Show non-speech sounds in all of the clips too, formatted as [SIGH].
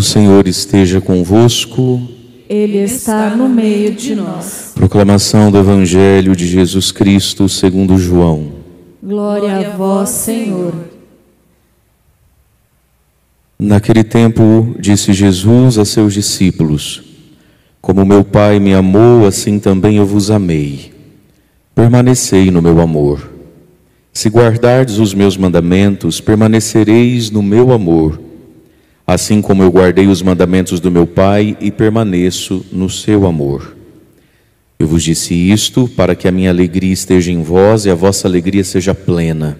O Senhor esteja convosco. Ele está no meio de nós. Proclamação do Evangelho de Jesus Cristo, segundo João. Glória a vós, Senhor. Naquele tempo, disse Jesus a seus discípulos: Como meu Pai me amou, assim também eu vos amei. Permanecei no meu amor. Se guardardes os meus mandamentos, permanecereis no meu amor assim como eu guardei os mandamentos do meu Pai e permaneço no seu amor. Eu vos disse isto para que a minha alegria esteja em vós e a vossa alegria seja plena.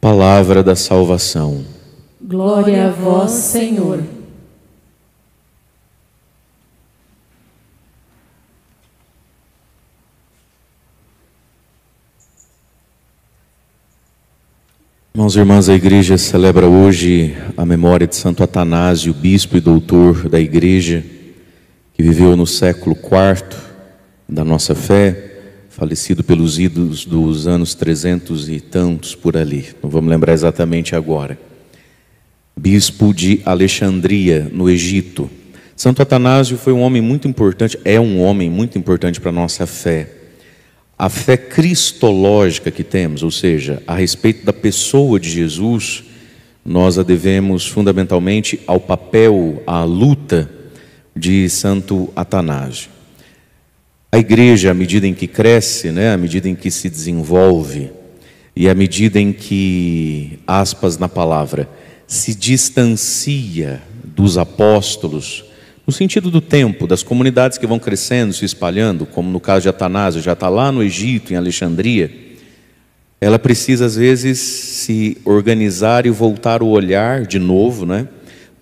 Palavra da salvação. Glória a vós, Senhor. Irmãos e irmãs, a igreja celebra hoje a memória de Santo Atanásio, bispo e doutor da igreja, que viveu no século IV da nossa fé, falecido pelos idos dos anos 300 e tantos por ali, não vamos lembrar exatamente agora. Bispo de Alexandria, no Egito. Santo Atanásio foi um homem muito importante, é um homem muito importante para a nossa fé a fé cristológica que temos, ou seja, a respeito da pessoa de Jesus, nós a devemos fundamentalmente ao papel, à luta de Santo Atanásio. A igreja, à medida em que cresce, né, à medida em que se desenvolve, e à medida em que, aspas na palavra, se distancia dos apóstolos, no sentido do tempo, das comunidades que vão crescendo, se espalhando, como no caso de Atanásio, já está lá no Egito, em Alexandria, ela precisa, às vezes, se organizar e voltar o olhar de novo né,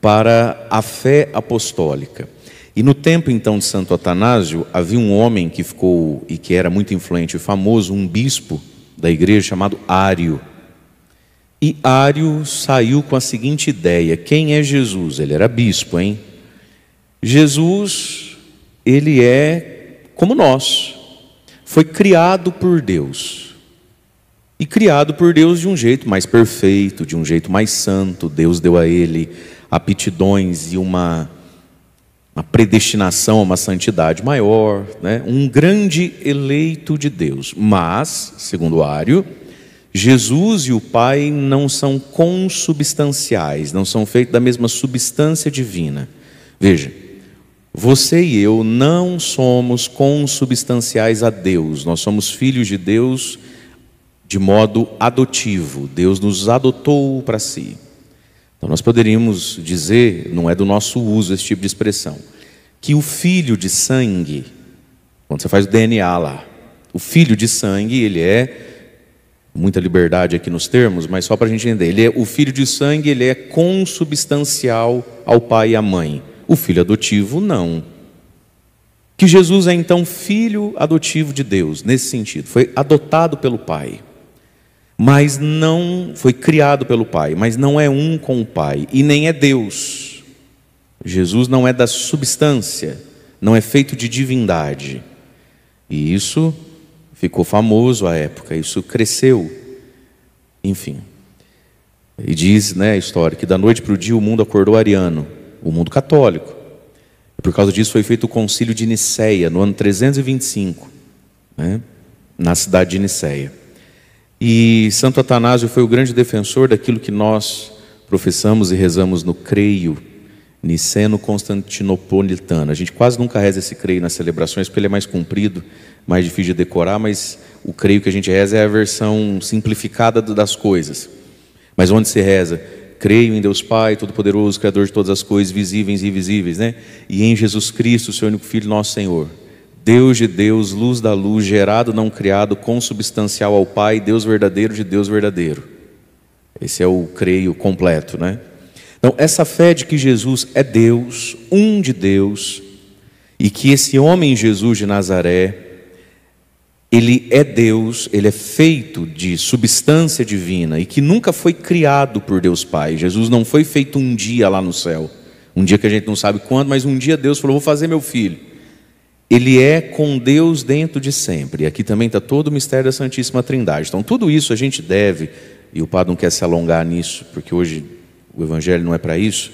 para a fé apostólica. E no tempo então de Santo Atanásio, havia um homem que ficou e que era muito influente e famoso, um bispo da igreja chamado Ário. E Ário saiu com a seguinte ideia: quem é Jesus? Ele era bispo, hein? Jesus, ele é como nós, foi criado por Deus. E criado por Deus de um jeito mais perfeito, de um jeito mais santo. Deus deu a ele aptidões e uma, uma predestinação a uma santidade maior. Né? Um grande eleito de Deus. Mas, segundo Ário, Jesus e o Pai não são consubstanciais, não são feitos da mesma substância divina. Veja, você e eu não somos consubstanciais a Deus, nós somos filhos de Deus de modo adotivo. Deus nos adotou para si. Então nós poderíamos dizer, não é do nosso uso esse tipo de expressão, que o filho de sangue, quando você faz o DNA lá, o filho de sangue, ele é muita liberdade aqui nos termos, mas só para a gente entender, ele é o filho de sangue, ele é consubstancial ao pai e à mãe. O filho adotivo, não. Que Jesus é então filho adotivo de Deus, nesse sentido, foi adotado pelo Pai, mas não foi criado pelo Pai, mas não é um com o Pai e nem é Deus. Jesus não é da substância, não é feito de divindade. E isso ficou famoso à época, isso cresceu. Enfim. E diz né, a história que da noite para o dia o mundo acordou ariano o mundo católico. Por causa disso foi feito o concílio de Nicéia, no ano 325, né, na cidade de Nicéia. E Santo Atanásio foi o grande defensor daquilo que nós professamos e rezamos no creio niceno-constantinopolitano. A gente quase nunca reza esse creio nas celebrações, porque ele é mais comprido, mais difícil de decorar, mas o creio que a gente reza é a versão simplificada das coisas. Mas onde se reza? creio em Deus Pai, Todo-Poderoso, Criador de todas as coisas, visíveis e invisíveis, né? E em Jesus Cristo, seu único Filho, nosso Senhor. Deus de Deus, luz da luz, gerado, não criado, consubstancial ao Pai, Deus verdadeiro de Deus verdadeiro. Esse é o creio completo, né? Então, essa fé de que Jesus é Deus, um de Deus, e que esse homem Jesus de Nazaré, ele é Deus, ele é feito de substância divina e que nunca foi criado por Deus Pai. Jesus não foi feito um dia lá no céu, um dia que a gente não sabe quando, mas um dia Deus falou: Vou fazer meu filho. Ele é com Deus dentro de sempre. E aqui também está todo o mistério da Santíssima Trindade. Então, tudo isso a gente deve, e o Padre não quer se alongar nisso, porque hoje o Evangelho não é para isso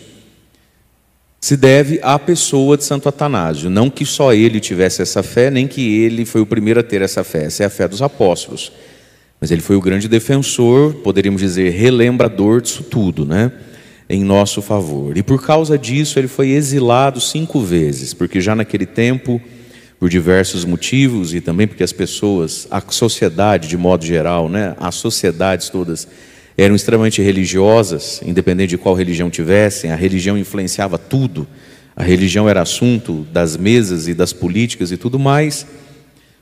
se deve à pessoa de Santo Atanásio. Não que só ele tivesse essa fé, nem que ele foi o primeiro a ter essa fé. Essa é a fé dos apóstolos. Mas ele foi o grande defensor, poderíamos dizer, relembrador disso tudo, né? Em nosso favor. E por causa disso, ele foi exilado cinco vezes, porque já naquele tempo, por diversos motivos, e também porque as pessoas, a sociedade de modo geral, né? As sociedades todas eram extremamente religiosas, independente de qual religião tivessem, a religião influenciava tudo, a religião era assunto das mesas e das políticas e tudo mais.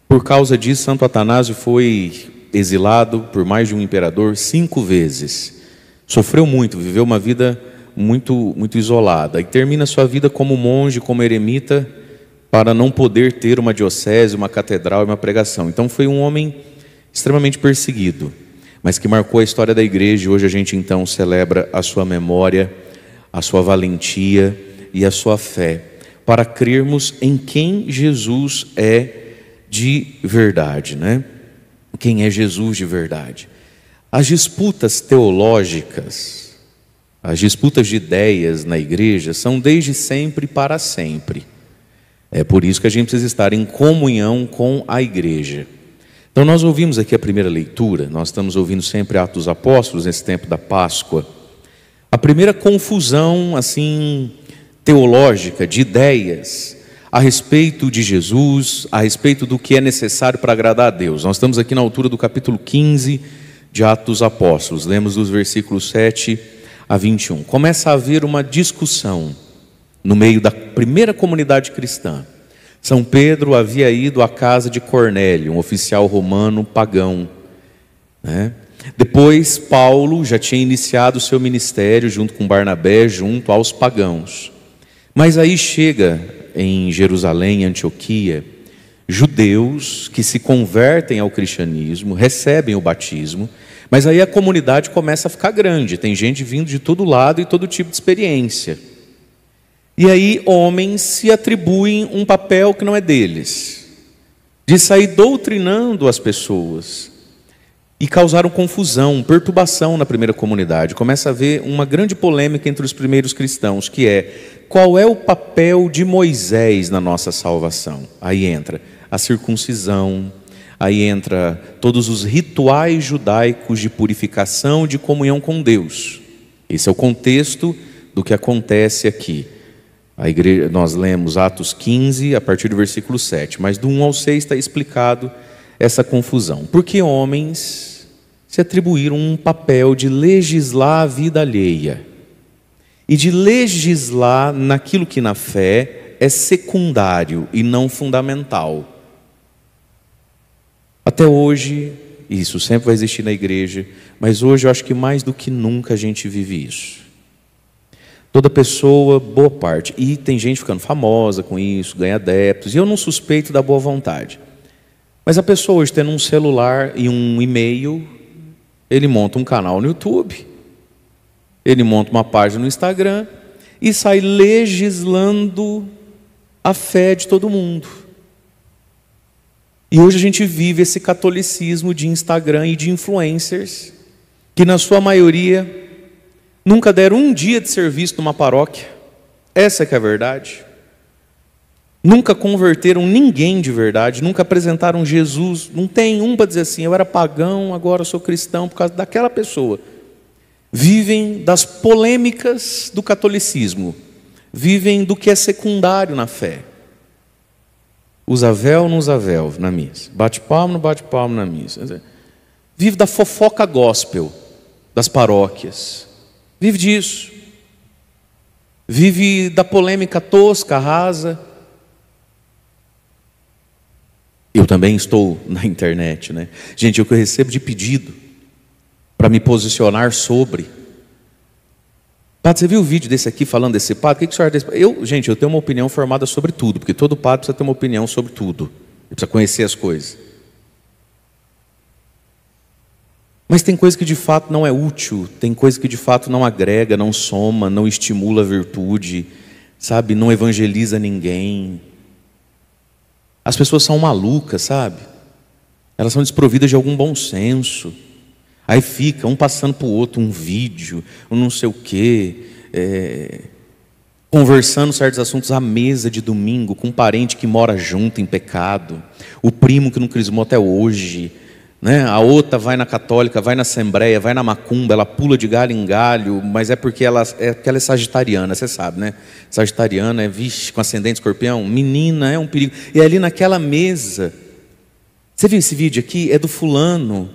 Por causa disso, Santo Atanásio foi exilado por mais de um imperador cinco vezes. Sofreu muito, viveu uma vida muito, muito isolada e termina sua vida como monge, como eremita, para não poder ter uma diocese, uma catedral e uma pregação. Então foi um homem extremamente perseguido mas que marcou a história da igreja. E hoje a gente então celebra a sua memória, a sua valentia e a sua fé, para crermos em quem Jesus é de verdade, né? Quem é Jesus de verdade? As disputas teológicas, as disputas de ideias na igreja são desde sempre para sempre. É por isso que a gente precisa estar em comunhão com a igreja. Então, nós ouvimos aqui a primeira leitura, nós estamos ouvindo sempre Atos dos Apóstolos nesse tempo da Páscoa. A primeira confusão, assim, teológica, de ideias a respeito de Jesus, a respeito do que é necessário para agradar a Deus. Nós estamos aqui na altura do capítulo 15 de Atos dos Apóstolos, lemos dos versículos 7 a 21. Começa a haver uma discussão no meio da primeira comunidade cristã são Pedro havia ido à casa de Cornélio, um oficial romano pagão. Né? Depois, Paulo já tinha iniciado seu ministério junto com Barnabé, junto aos pagãos. Mas aí chega em Jerusalém, Antioquia, judeus que se convertem ao cristianismo, recebem o batismo, mas aí a comunidade começa a ficar grande, tem gente vindo de todo lado e todo tipo de experiência. E aí, homens se atribuem um papel que não é deles, de sair doutrinando as pessoas. E causaram confusão, perturbação na primeira comunidade. Começa a haver uma grande polêmica entre os primeiros cristãos, que é qual é o papel de Moisés na nossa salvação? Aí entra a circuncisão, aí entra todos os rituais judaicos de purificação, de comunhão com Deus. Esse é o contexto do que acontece aqui. Igreja, nós lemos Atos 15, a partir do versículo 7, mas do 1 ao 6 está explicado essa confusão. Por que homens se atribuíram um papel de legislar a vida alheia e de legislar naquilo que na fé é secundário e não fundamental? Até hoje, isso sempre vai existir na igreja, mas hoje eu acho que mais do que nunca a gente vive isso Toda pessoa, boa parte. E tem gente ficando famosa com isso, ganha adeptos. E eu não suspeito da boa vontade. Mas a pessoa hoje tendo um celular e um e-mail, ele monta um canal no YouTube, ele monta uma página no Instagram e sai legislando a fé de todo mundo. E hoje a gente vive esse catolicismo de Instagram e de influencers, que na sua maioria nunca deram um dia de serviço numa paróquia. Essa é que é a verdade. Nunca converteram ninguém de verdade, nunca apresentaram Jesus. Não tem um para dizer assim, eu era pagão, agora sou cristão por causa daquela pessoa. Vivem das polêmicas do catolicismo, vivem do que é secundário na fé. Usa véu, não usa véu na missa. Bate palmo, não bate palmo na missa. Vive da fofoca gospel das paróquias. Vive disso. Vive da polêmica tosca, rasa. Eu também estou na internet, né? Gente, o que eu recebo de pedido para me posicionar sobre. Padre, você viu o vídeo desse aqui falando desse padre? O que, que o senhor desse? Eu, gente, eu tenho uma opinião formada sobre tudo, porque todo padre precisa ter uma opinião sobre tudo. Ele precisa conhecer as coisas. Mas tem coisa que de fato não é útil, tem coisa que de fato não agrega, não soma, não estimula a virtude, sabe? Não evangeliza ninguém. As pessoas são malucas, sabe? Elas são desprovidas de algum bom senso. Aí fica um passando para o outro um vídeo, um não sei o quê, é... conversando certos assuntos à mesa de domingo com um parente que mora junto em pecado, o primo que não crismou até hoje, né? A outra vai na católica, vai na assembleia, vai na macumba, ela pula de galho em galho, mas é porque ela é, porque ela é sagitariana, você sabe, né? Sagitariana é, vixe, com ascendente escorpião, menina, é um perigo. E é ali naquela mesa, você viu esse vídeo aqui? É do fulano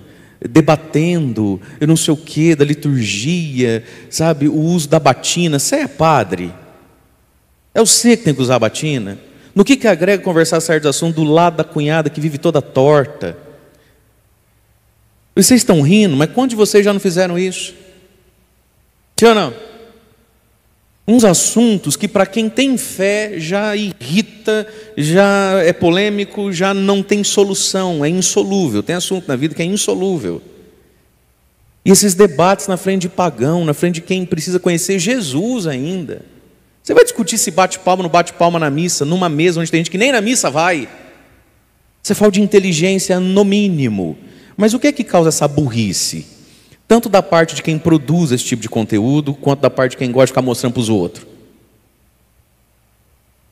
debatendo, eu não sei o que, da liturgia, sabe? O uso da batina. Você é padre? É você que tem que usar a batina? No que, que agrega conversar certos assuntos do lado da cunhada que vive toda torta? Vocês estão rindo, mas quantos de vocês já não fizeram isso? Sim ou não? Uns assuntos que, para quem tem fé, já irrita, já é polêmico, já não tem solução, é insolúvel. Tem assunto na vida que é insolúvel. E esses debates na frente de pagão, na frente de quem precisa conhecer Jesus ainda. Você vai discutir se bate palma ou não bate palma na missa, numa mesa onde tem gente que nem na missa vai. Você é fala de inteligência no mínimo. Mas o que é que causa essa burrice? Tanto da parte de quem produz esse tipo de conteúdo, quanto da parte de quem gosta de ficar mostrando para os outros. O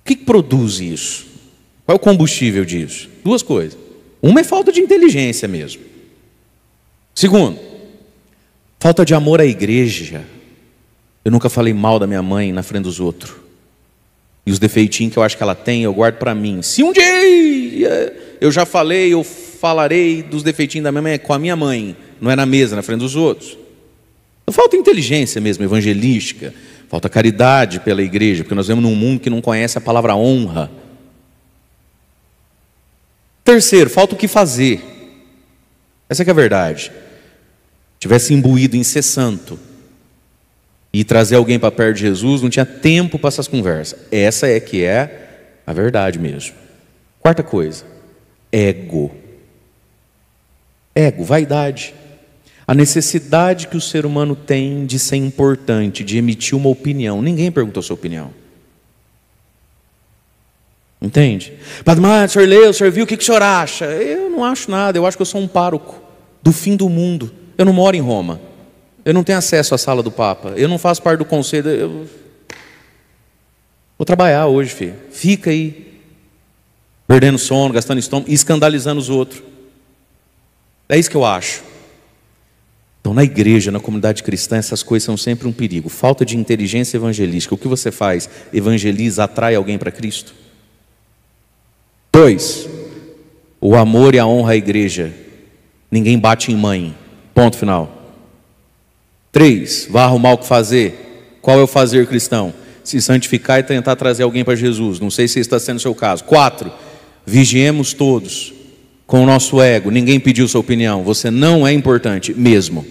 que, que produz isso? Qual é o combustível disso? Duas coisas. Uma é falta de inteligência mesmo. Segundo, falta de amor à igreja. Eu nunca falei mal da minha mãe na frente dos outros. E os defeitinhos que eu acho que ela tem, eu guardo para mim. Se um dia eu já falei, eu falarei dos defeitinhos da minha mãe com a minha mãe, não é na mesa, na frente dos outros. Então, falta inteligência mesmo, evangelística, falta caridade pela igreja, porque nós vemos num mundo que não conhece a palavra honra. Terceiro, falta o que fazer. Essa é que é a verdade. Tivesse imbuído em ser santo e trazer alguém para perto de Jesus, não tinha tempo para essas conversas. Essa é que é a verdade mesmo. Quarta coisa, ego ego, vaidade. A necessidade que o ser humano tem de ser importante, de emitir uma opinião. Ninguém perguntou sua opinião. Entende? Padre Mário, o senhor leu, o senhor viu, o que, o senhor acha? Eu não acho nada, eu acho que eu sou um pároco do fim do mundo. Eu não moro em Roma. Eu não tenho acesso à sala do Papa. Eu não faço parte do conselho. Eu... Vou trabalhar hoje, filho. Fica aí. Perdendo sono, gastando estômago e escandalizando os outros. É isso que eu acho. Então, na igreja, na comunidade cristã, essas coisas são sempre um perigo. Falta de inteligência evangelística. O que você faz? Evangeliza, atrai alguém para Cristo? Dois, o amor e a honra à igreja. Ninguém bate em mãe. Ponto final. Três, vá arrumar o que fazer. Qual é o fazer cristão? Se santificar e tentar trazer alguém para Jesus. Não sei se está sendo o seu caso. Quatro, vigiemos todos com o nosso ego, ninguém pediu sua opinião, você não é importante mesmo.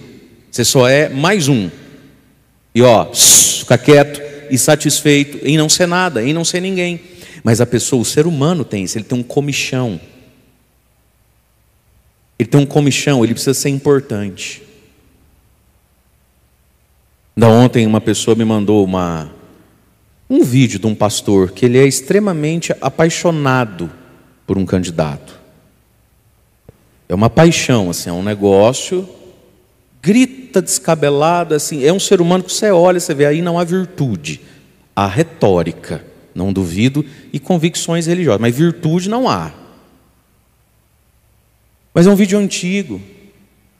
Você só é mais um. E ó, fica quieto e satisfeito em não ser nada, em não ser ninguém. Mas a pessoa, o ser humano tem isso, ele tem um comichão. Ele tem um comichão, ele precisa ser importante. Da ontem uma pessoa me mandou uma um vídeo de um pastor que ele é extremamente apaixonado por um candidato. É uma paixão, assim, é um negócio grita descabelado, assim, é um ser humano que você olha, você vê aí não há virtude, há retórica, não duvido, e convicções religiosas, mas virtude não há. Mas é um vídeo antigo,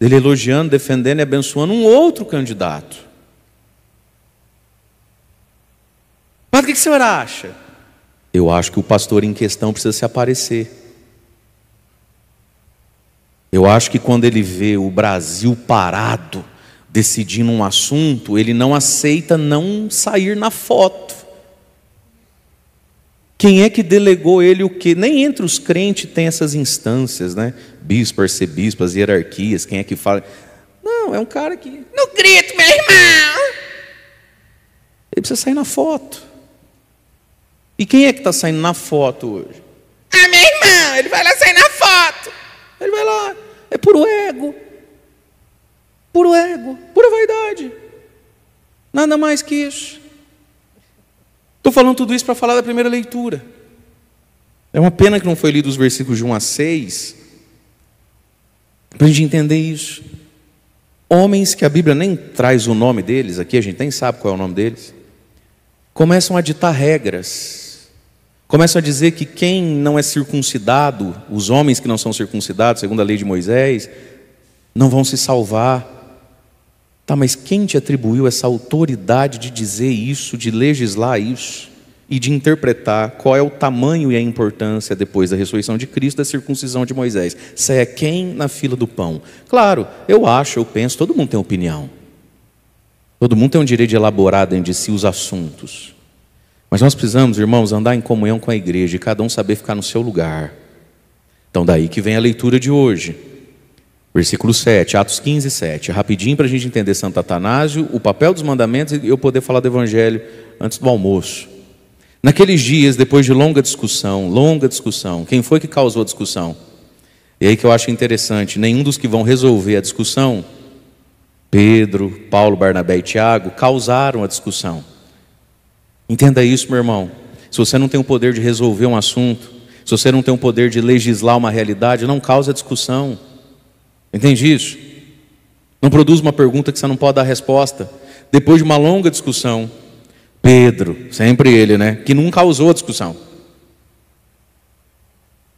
dele elogiando, defendendo e abençoando um outro candidato. Mas o que o senhor acha? Eu acho que o pastor em questão precisa se aparecer. Eu acho que quando ele vê o Brasil parado, decidindo um assunto, ele não aceita não sair na foto. Quem é que delegou ele o quê? Nem entre os crentes tem essas instâncias, né? Bispo, arcebispo, as hierarquias, quem é que fala? Não, é um cara que. Não grito, meu irmão! Ele precisa sair na foto. E quem é que está saindo na foto hoje? Ah, meu irmão, ele vai lá sair na foto. Ele vai lá. É puro ego. Puro ego, pura vaidade. Nada mais que isso. Estou falando tudo isso para falar da primeira leitura. É uma pena que não foi lido os versículos de 1 a 6, para a gente entender isso. Homens que a Bíblia nem traz o nome deles, aqui a gente nem sabe qual é o nome deles, começam a ditar regras Começa a dizer que quem não é circuncidado, os homens que não são circuncidados, segundo a lei de Moisés, não vão se salvar. Tá, mas quem te atribuiu essa autoridade de dizer isso, de legislar isso e de interpretar qual é o tamanho e a importância depois da ressurreição de Cristo, da circuncisão de Moisés? Você é quem na fila do pão? Claro, eu acho, eu penso, todo mundo tem opinião. Todo mundo tem o um direito de elaborar dentro de si os assuntos. Mas nós precisamos, irmãos, andar em comunhão com a igreja e cada um saber ficar no seu lugar. Então, daí que vem a leitura de hoje. Versículo 7, Atos 15, 7. Rapidinho para a gente entender Santo Atanásio, o papel dos mandamentos e eu poder falar do Evangelho antes do almoço. Naqueles dias, depois de longa discussão, longa discussão, quem foi que causou a discussão? E aí que eu acho interessante: nenhum dos que vão resolver a discussão, Pedro, Paulo, Barnabé e Tiago, causaram a discussão. Entenda isso, meu irmão. Se você não tem o poder de resolver um assunto, se você não tem o poder de legislar uma realidade, não causa discussão. Entende isso? Não produz uma pergunta que você não pode dar resposta. Depois de uma longa discussão, Pedro, sempre ele, né? Que nunca causou a discussão.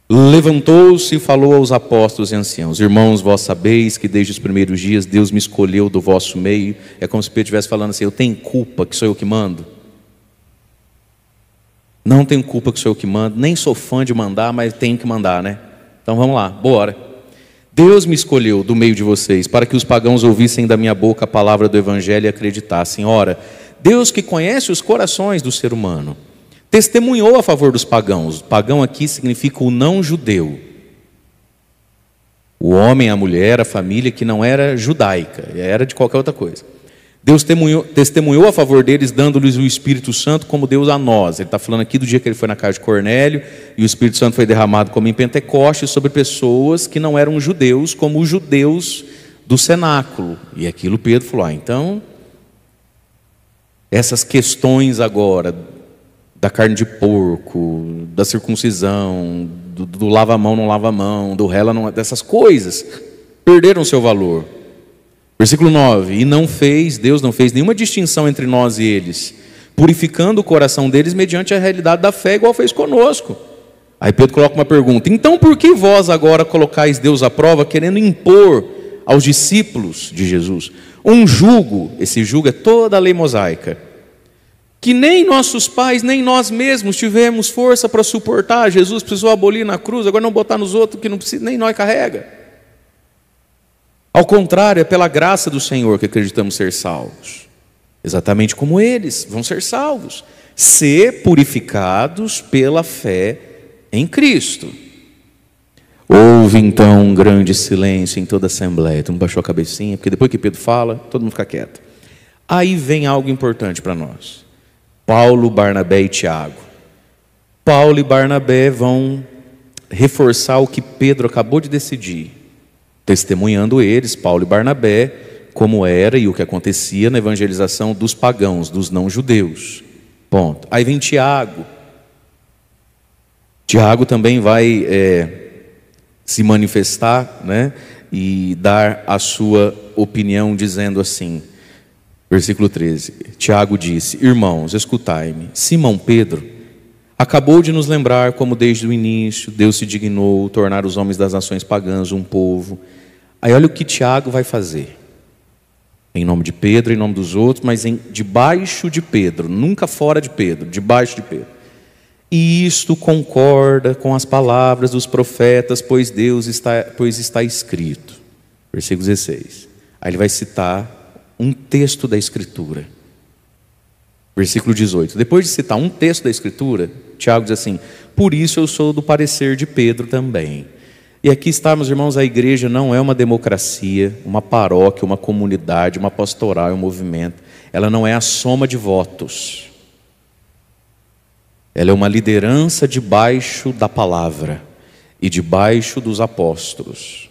Levantou-se e falou aos apóstolos e anciãos: Irmãos, vós sabeis que desde os primeiros dias Deus me escolheu do vosso meio. É como se Pedro estivesse falando assim: Eu tenho culpa que sou eu que mando. Não tenho culpa que sou eu que mando, nem sou fã de mandar, mas tenho que mandar, né? Então vamos lá, bora. Deus me escolheu do meio de vocês para que os pagãos ouvissem da minha boca a palavra do evangelho e acreditassem. Ora, Deus que conhece os corações do ser humano, testemunhou a favor dos pagãos. Pagão aqui significa o não judeu. O homem, a mulher, a família que não era judaica, era de qualquer outra coisa. Deus testemunhou, testemunhou a favor deles, dando-lhes o Espírito Santo como Deus a nós. Ele está falando aqui do dia que ele foi na casa de Cornélio, e o Espírito Santo foi derramado como em Pentecostes sobre pessoas que não eram judeus, como os judeus do cenáculo. E aquilo Pedro falou: ah, então, essas questões agora da carne de porco, da circuncisão, do, do lava-mão, não lava-mão, do rela, não, dessas coisas, perderam seu valor. Versículo 9: E não fez, Deus não fez nenhuma distinção entre nós e eles, purificando o coração deles mediante a realidade da fé, igual fez conosco. Aí Pedro coloca uma pergunta: Então por que vós agora colocais Deus à prova, querendo impor aos discípulos de Jesus um jugo? Esse jugo é toda a lei mosaica, que nem nossos pais, nem nós mesmos tivemos força para suportar. Jesus precisou abolir na cruz, agora não botar nos outros que não precisa, nem nós carrega. Ao contrário, é pela graça do Senhor que acreditamos ser salvos. Exatamente como eles vão ser salvos, ser purificados pela fé em Cristo. Houve então um grande silêncio em toda a assembleia. Todo mundo baixou a cabecinha, porque depois que Pedro fala, todo mundo fica quieto. Aí vem algo importante para nós. Paulo, Barnabé e Tiago. Paulo e Barnabé vão reforçar o que Pedro acabou de decidir testemunhando eles, Paulo e Barnabé, como era e o que acontecia na evangelização dos pagãos, dos não-judeus. Ponto. Aí vem Tiago. Tiago também vai é, se manifestar né, e dar a sua opinião, dizendo assim, versículo 13: Tiago disse: Irmãos, escutai-me, Simão Pedro acabou de nos lembrar como desde o início Deus se dignou tornar os homens das nações pagãs um povo Aí olha o que Tiago vai fazer. Em nome de Pedro, em nome dos outros, mas em, debaixo de Pedro, nunca fora de Pedro, debaixo de Pedro. E isto concorda com as palavras dos profetas, pois Deus está, pois está escrito. Versículo 16. Aí ele vai citar um texto da Escritura. Versículo 18. Depois de citar um texto da Escritura, Tiago diz assim: Por isso eu sou do parecer de Pedro também e aqui estamos, irmãos, a igreja não é uma democracia, uma paróquia, uma comunidade, uma pastoral, um movimento. Ela não é a soma de votos. Ela é uma liderança debaixo da palavra e debaixo dos apóstolos.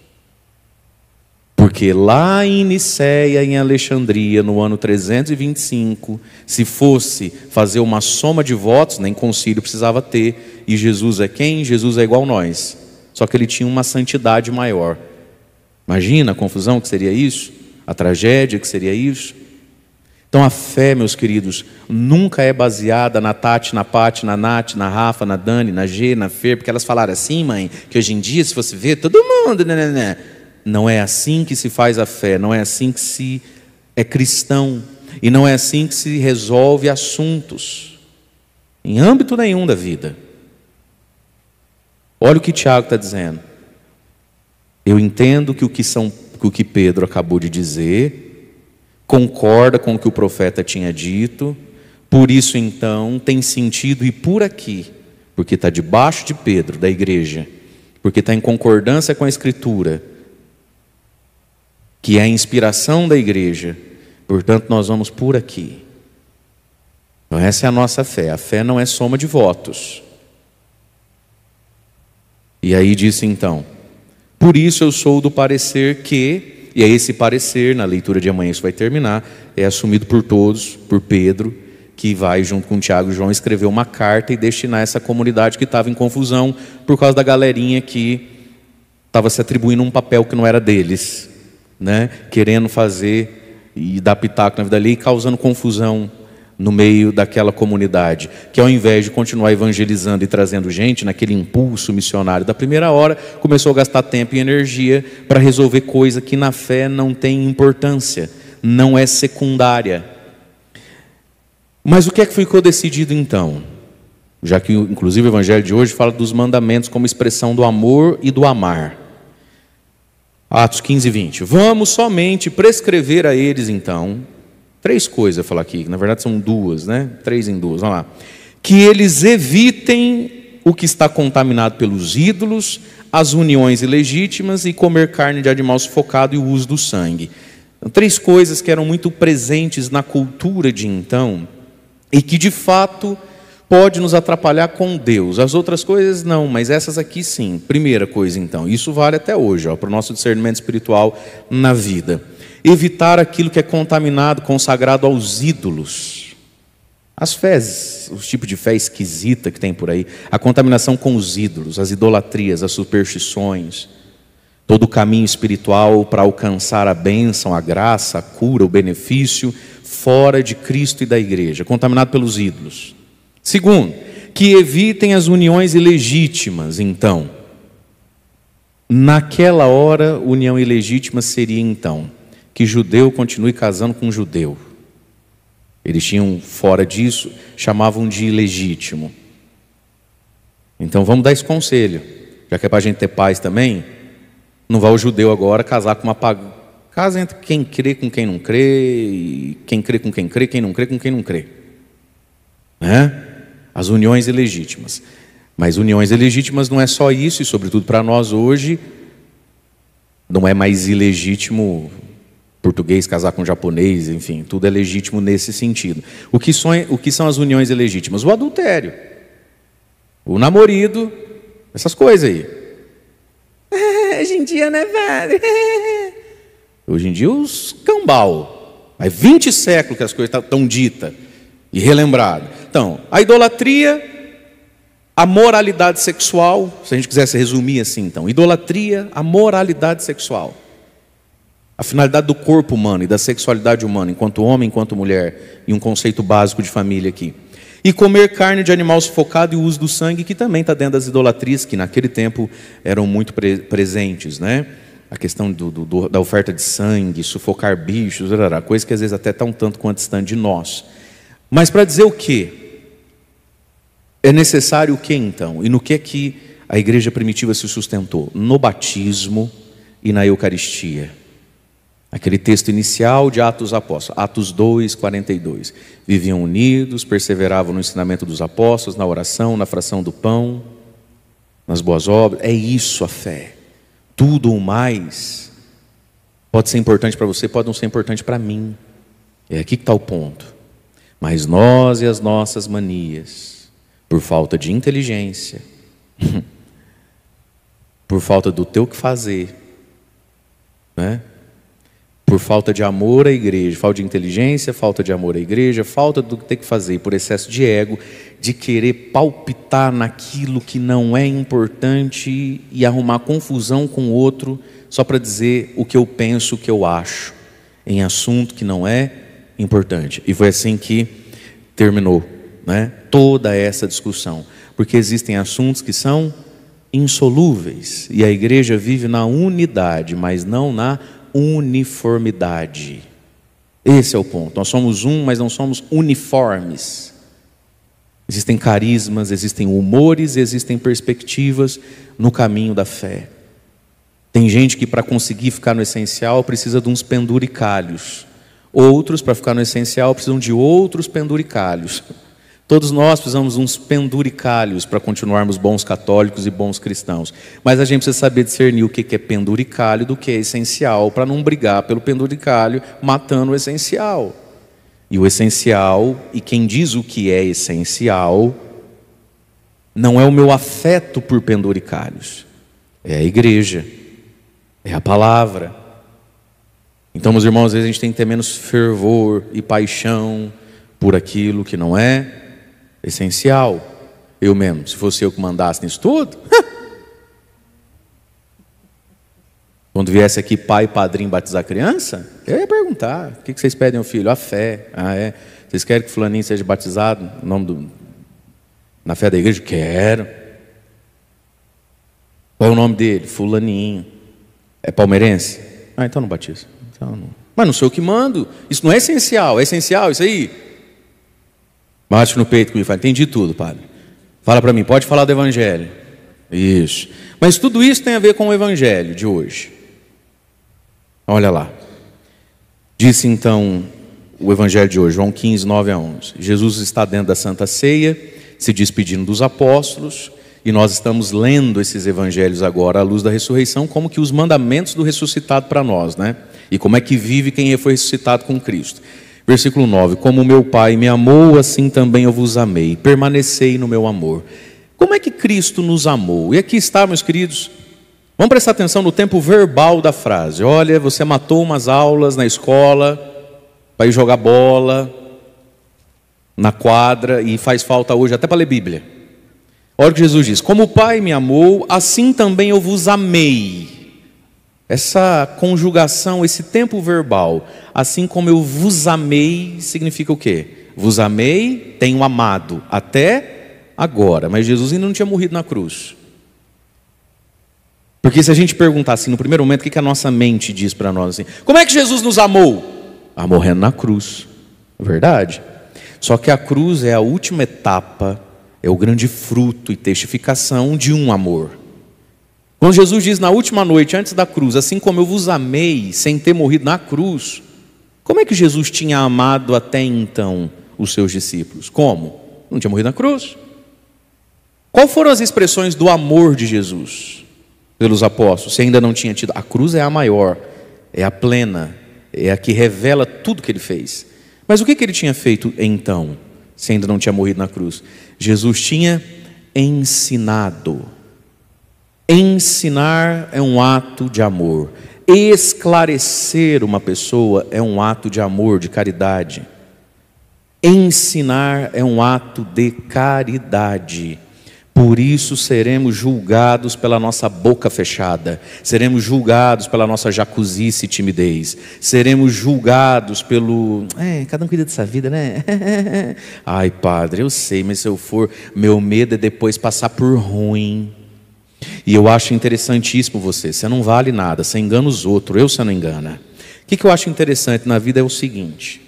Porque lá em Nicéia, em Alexandria, no ano 325, se fosse fazer uma soma de votos, nem concílio precisava ter, e Jesus é quem? Jesus é igual nós só que ele tinha uma santidade maior. Imagina a confusão que seria isso, a tragédia que seria isso. Então a fé, meus queridos, nunca é baseada na Tati, na Pati, na Nath, na Rafa, na Dani, na G, na Fer, porque elas falaram é assim, mãe, que hoje em dia, se você vê, todo mundo. Né, né, né. Não é assim que se faz a fé, não é assim que se é cristão, e não é assim que se resolve assuntos, em âmbito nenhum da vida. Olha o que Tiago está dizendo. Eu entendo que o que, São, que o que Pedro acabou de dizer concorda com o que o profeta tinha dito, por isso então tem sentido ir por aqui, porque está debaixo de Pedro, da igreja, porque está em concordância com a Escritura, que é a inspiração da igreja, portanto nós vamos por aqui. Então, essa é a nossa fé. A fé não é soma de votos. E aí disse então: Por isso eu sou do parecer que, e é esse parecer, na leitura de amanhã isso vai terminar, é assumido por todos, por Pedro, que vai, junto com Tiago e João, escrever uma carta e destinar essa comunidade que estava em confusão por causa da galerinha que estava se atribuindo um papel que não era deles, né? querendo fazer e dar pitaco na vida ali e causando confusão no meio daquela comunidade, que ao invés de continuar evangelizando e trazendo gente naquele impulso missionário da primeira hora, começou a gastar tempo e energia para resolver coisa que na fé não tem importância, não é secundária. Mas o que é que ficou decidido então? Já que inclusive o evangelho de hoje fala dos mandamentos como expressão do amor e do amar. Atos 15, 20. Vamos somente prescrever a eles, então, Três coisas eu falar aqui, que na verdade são duas, né? Três em duas, vamos lá. Que eles evitem o que está contaminado pelos ídolos, as uniões ilegítimas e comer carne de animal sufocado e o uso do sangue. Então, três coisas que eram muito presentes na cultura de então e que de fato pode nos atrapalhar com Deus. As outras coisas não, mas essas aqui sim. Primeira coisa então, isso vale até hoje, ó, para o nosso discernimento espiritual na vida evitar aquilo que é contaminado, consagrado aos ídolos. As fezes, os tipos de fé esquisita que tem por aí, a contaminação com os ídolos, as idolatrias, as superstições, todo o caminho espiritual para alcançar a bênção, a graça, a cura, o benefício, fora de Cristo e da igreja, contaminado pelos ídolos. Segundo, que evitem as uniões ilegítimas, então. Naquela hora, união ilegítima seria então que judeu continue casando com judeu. Eles tinham, fora disso, chamavam de ilegítimo. Então vamos dar esse conselho. Já que é para a gente ter paz também, não vá o judeu agora casar com uma pagã. Casa entre quem crê com quem não crê, e quem crê com quem crê, quem não crê com quem não crê. Né? As uniões ilegítimas. Mas uniões ilegítimas não é só isso, e sobretudo para nós hoje, não é mais ilegítimo português casar com japonês, enfim, tudo é legítimo nesse sentido. O que, sonha, o que são as uniões ilegítimas? O adultério, o namorido, essas coisas aí. [LAUGHS] Hoje em dia, né, velho? [LAUGHS] Hoje em dia, os cambal. Há 20 séculos que as coisas estão ditas e relembradas. Então, a idolatria, a moralidade sexual, se a gente quisesse resumir assim, então, idolatria, a moralidade sexual a finalidade do corpo humano e da sexualidade humana, enquanto homem, enquanto mulher, e um conceito básico de família aqui. E comer carne de animal sufocado e o uso do sangue, que também está dentro das idolatrias, que naquele tempo eram muito pre presentes, né? A questão do, do, da oferta de sangue, sufocar bichos, coisa que às vezes até está um tanto quanto distante de nós. Mas para dizer o que? É necessário o que então? E no que é que a igreja primitiva se sustentou? No batismo e na Eucaristia. Aquele texto inicial de Atos Apóstolos, Atos 2, 42. Viviam unidos, perseveravam no ensinamento dos apóstolos, na oração, na fração do pão, nas boas obras. É isso a fé. Tudo o mais pode ser importante para você, pode não ser importante para mim. É aqui que está o ponto. Mas nós e as nossas manias, por falta de inteligência, [LAUGHS] por falta do teu que fazer, né? por falta de amor à igreja, falta de inteligência, falta de amor à igreja, falta do que tem que fazer, por excesso de ego, de querer palpitar naquilo que não é importante e arrumar confusão com o outro só para dizer o que eu penso, o que eu acho, em assunto que não é importante. E foi assim que terminou né, toda essa discussão, porque existem assuntos que são insolúveis e a igreja vive na unidade, mas não na unidade uniformidade. Esse é o ponto. Nós somos um, mas não somos uniformes. Existem carismas, existem humores, existem perspectivas no caminho da fé. Tem gente que, para conseguir ficar no essencial, precisa de uns penduricalhos. Outros, para ficar no essencial, precisam de outros penduricalhos. [LAUGHS] Todos nós precisamos uns penduricalhos para continuarmos bons católicos e bons cristãos. Mas a gente precisa saber discernir o que é penduricalho do que é essencial, para não brigar pelo penduricalho, matando o essencial. E o essencial, e quem diz o que é essencial, não é o meu afeto por penduricalhos, é a igreja, é a palavra. Então, meus irmãos, às vezes a gente tem que ter menos fervor e paixão por aquilo que não é essencial. Eu mesmo, se fosse eu que mandasse nisso tudo. [LAUGHS] Quando viesse aqui pai e padrinho batizar criança, eu ia perguntar: o que vocês pedem ao filho? A fé. Ah, é. Vocês querem que Fulaninho seja batizado no nome do... na fé da igreja? Quero. Qual é o nome dele? Fulaninho. É palmeirense? Ah, então não batiza. Então não. Mas não sou eu que mando. Isso não é essencial. É essencial isso aí? Bate no peito comigo, fala, entendi tudo, padre. Fala para mim, pode falar do Evangelho. Isso. Mas tudo isso tem a ver com o Evangelho de hoje. Olha lá. Disse então o Evangelho de hoje, João 15, 9 a 11. Jesus está dentro da Santa Ceia, se despedindo dos apóstolos, e nós estamos lendo esses evangelhos agora à luz da ressurreição, como que os mandamentos do ressuscitado para nós, né? E como é que vive quem foi ressuscitado com Cristo. Versículo 9: Como meu Pai me amou, assim também eu vos amei. Permanecei no meu amor. Como é que Cristo nos amou? E aqui está, meus queridos. Vamos prestar atenção no tempo verbal da frase. Olha, você matou umas aulas na escola para ir jogar bola na quadra e faz falta hoje até para ler Bíblia. Olha o que Jesus diz: Como o Pai me amou, assim também eu vos amei. Essa conjugação, esse tempo verbal, assim como eu vos amei, significa o quê? Vos amei, tenho amado até agora. Mas Jesus ainda não tinha morrido na cruz. Porque se a gente perguntar assim, no primeiro momento, o que, que a nossa mente diz para nós assim? Como é que Jesus nos amou? Ah, morrendo na cruz. Verdade. Só que a cruz é a última etapa, é o grande fruto e testificação de um amor. Quando Jesus diz na última noite, antes da cruz, assim como eu vos amei sem ter morrido na cruz, como é que Jesus tinha amado até então os seus discípulos? Como? Não tinha morrido na cruz. Qual foram as expressões do amor de Jesus pelos apóstolos? Se ainda não tinha tido. A cruz é a maior, é a plena, é a que revela tudo que ele fez. Mas o que, que ele tinha feito então, se ainda não tinha morrido na cruz? Jesus tinha ensinado Ensinar é um ato de amor. Esclarecer uma pessoa é um ato de amor, de caridade. Ensinar é um ato de caridade. Por isso seremos julgados pela nossa boca fechada, seremos julgados pela nossa jacuzice e timidez, seremos julgados pelo. É, cada um cuida dessa vida, né? [LAUGHS] Ai, padre, eu sei, mas se eu for, meu medo é depois passar por ruim. E eu acho interessantíssimo você. Você não vale nada, você engana os outros, eu você não engana. O que, eu acho interessante na vida é o seguinte: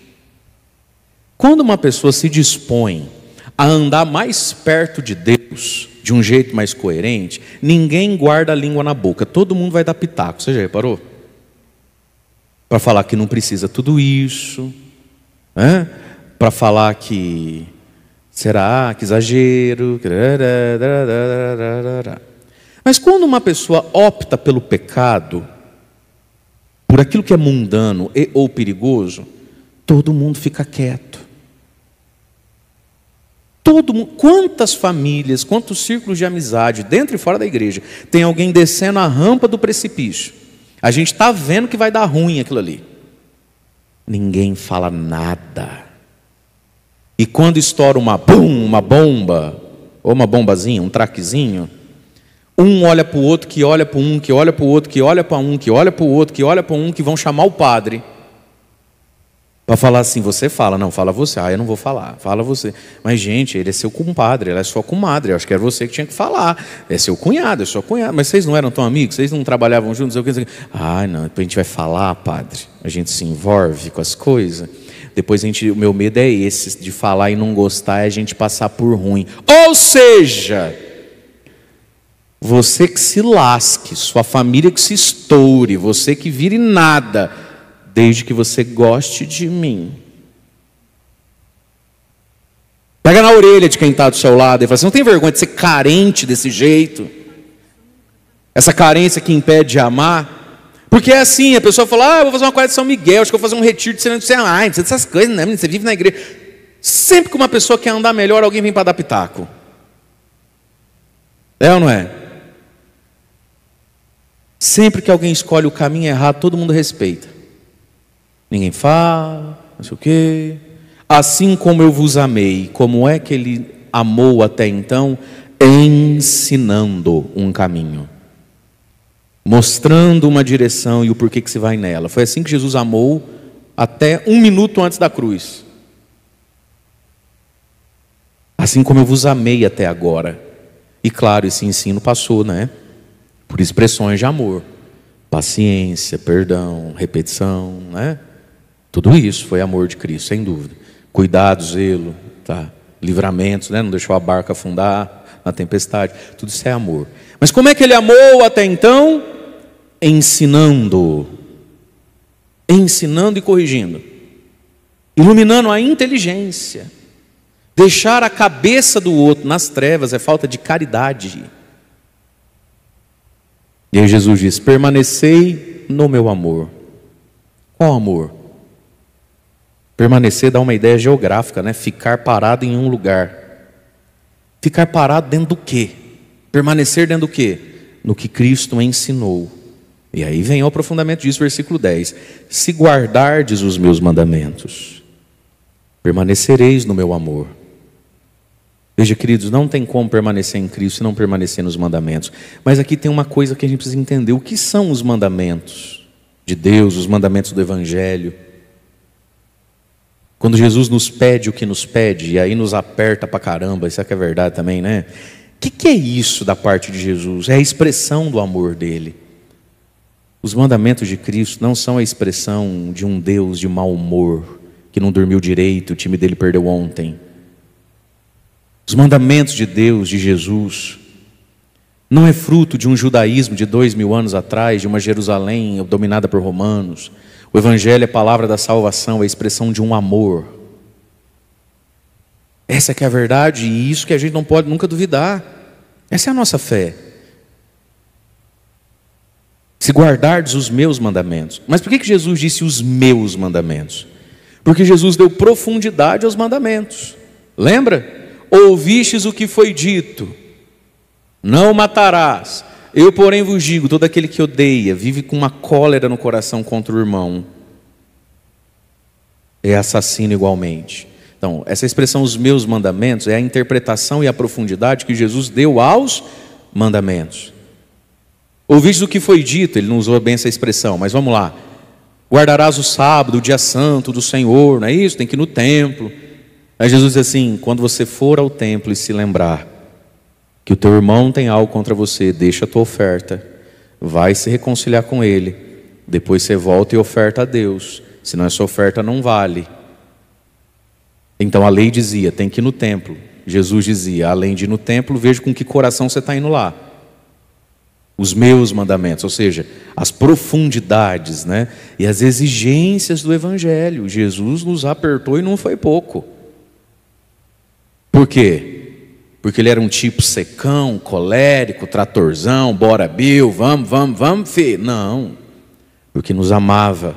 quando uma pessoa se dispõe a andar mais perto de Deus, de um jeito mais coerente, ninguém guarda a língua na boca, todo mundo vai dar pitaco. Você já reparou? Para falar que não precisa tudo isso, né? para falar que será que exagero. dará. Mas quando uma pessoa opta pelo pecado, por aquilo que é mundano e, ou perigoso, todo mundo fica quieto. Todo mundo, quantas famílias, quantos círculos de amizade, dentro e fora da igreja, tem alguém descendo a rampa do precipício. A gente está vendo que vai dar ruim aquilo ali. Ninguém fala nada. E quando estoura uma bum, uma bomba, ou uma bombazinha, um traquezinho, um olha para o outro, que olha para um, que olha para o outro, que olha para um, que olha para o outro, que olha para um, que vão chamar o padre. Para falar assim, você fala, não, fala você, ah, eu não vou falar, fala você. Mas, gente, ele é seu compadre, ela é sua comadre, eu acho que era você que tinha que falar. É seu cunhado, é sua cunhada, mas vocês não eram tão amigos, vocês não trabalhavam juntos, eu queria dizer, ah, não, depois a gente vai falar, padre, a gente se envolve com as coisas. Depois a gente, o meu medo é esse, de falar e não gostar, é a gente passar por ruim. Ou seja, você que se lasque, sua família que se estoure, você que vire nada, desde que você goste de mim. Pega na orelha de quem está do seu lado e fala assim: não tem vergonha de ser carente desse jeito? Essa carência que impede de amar? Porque é assim, a pessoa fala, ah, vou fazer uma coisa de São Miguel, acho que vou fazer um retiro de Serena do Ceará, ah, não precisa dessas coisas, né? Você vive na igreja. Sempre que uma pessoa quer andar melhor, alguém vem para dar pitaco. É ou não é? Sempre que alguém escolhe o caminho errado, todo mundo respeita. Ninguém fala, não sei o quê. Assim como eu vos amei, como é que ele amou até então? Ensinando um caminho, mostrando uma direção e o porquê que se vai nela. Foi assim que Jesus amou até um minuto antes da cruz. Assim como eu vos amei até agora. E claro, esse ensino passou, né? por expressões de amor, paciência, perdão, repetição, né? Tudo isso foi amor de Cristo, sem dúvida. Cuidado, zelo, tá? livramentos, né? não deixou a barca afundar na tempestade, tudo isso é amor. Mas como é que ele amou até então? Ensinando, ensinando e corrigindo, iluminando a inteligência. Deixar a cabeça do outro nas trevas é falta de caridade. E aí Jesus diz: permanecei no meu amor. Qual amor? Permanecer dá uma ideia geográfica, né? Ficar parado em um lugar. Ficar parado dentro do quê? Permanecer dentro do quê? No que Cristo ensinou. E aí vem o aprofundamento disso, versículo 10. Se guardardes os meus mandamentos, permanecereis no meu amor. Veja, queridos, não tem como permanecer em Cristo se não permanecer nos mandamentos. Mas aqui tem uma coisa que a gente precisa entender: o que são os mandamentos de Deus, os mandamentos do Evangelho? Quando Jesus nos pede o que nos pede, e aí nos aperta pra caramba, isso é que é verdade também, né? O que, que é isso da parte de Jesus? É a expressão do amor dele. Os mandamentos de Cristo não são a expressão de um Deus de mau humor, que não dormiu direito, o time dele perdeu ontem os mandamentos de Deus, de Jesus, não é fruto de um judaísmo de dois mil anos atrás, de uma Jerusalém dominada por romanos. O Evangelho é a palavra da salvação, é a expressão de um amor. Essa é que é a verdade e isso que a gente não pode nunca duvidar. Essa é a nossa fé. Se guardardes os meus mandamentos. Mas por que Jesus disse os meus mandamentos? Porque Jesus deu profundidade aos mandamentos. Lembra? ouvistes o que foi dito: Não matarás. Eu, porém, vos digo: todo aquele que odeia, vive com uma cólera no coração contra o irmão, é assassino igualmente. Então, essa expressão, os meus mandamentos, é a interpretação e a profundidade que Jesus deu aos mandamentos. Ouvistes o que foi dito, ele não usou bem essa expressão, mas vamos lá. Guardarás o sábado, o dia santo do Senhor, não é isso? Tem que ir no templo. Aí Jesus diz assim: quando você for ao templo e se lembrar que o teu irmão tem algo contra você, deixa a tua oferta, vai se reconciliar com ele, depois você volta e oferta a Deus, senão essa oferta não vale. Então a lei dizia: tem que ir no templo. Jesus dizia: além de ir no templo, veja com que coração você está indo lá. Os meus mandamentos, ou seja, as profundidades né, e as exigências do Evangelho. Jesus nos apertou e não foi pouco. Por quê? Porque ele era um tipo secão, colérico, tratorzão, bora Bill, vamos, vamos, vamos, filho. Não, porque nos amava.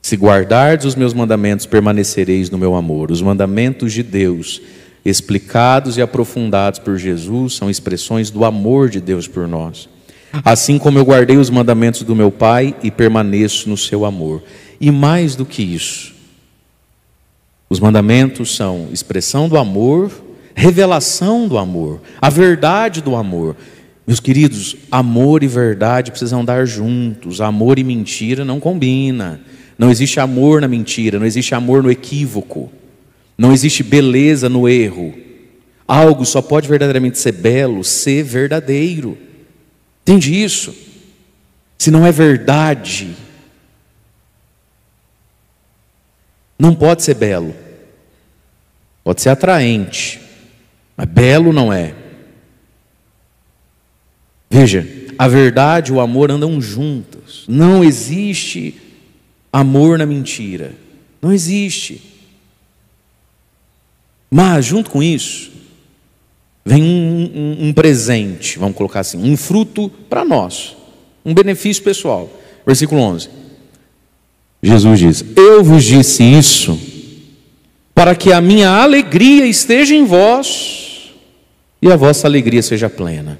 Se guardardes os meus mandamentos, permanecereis no meu amor. Os mandamentos de Deus, explicados e aprofundados por Jesus, são expressões do amor de Deus por nós. Assim como eu guardei os mandamentos do meu Pai e permaneço no seu amor. E mais do que isso, os mandamentos são expressão do amor, revelação do amor, a verdade do amor. Meus queridos, amor e verdade precisam dar juntos. Amor e mentira não combina. Não existe amor na mentira, não existe amor no equívoco. Não existe beleza no erro. Algo só pode verdadeiramente ser belo, ser verdadeiro. Entende isso? Se não é verdade, não pode ser belo. Pode ser atraente, mas belo não é. Veja, a verdade e o amor andam juntos. Não existe amor na mentira. Não existe. Mas, junto com isso, vem um, um, um presente, vamos colocar assim, um fruto para nós, um benefício pessoal. Versículo 11. Jesus diz: Eu vos disse isso para que a minha alegria esteja em vós e a vossa alegria seja plena.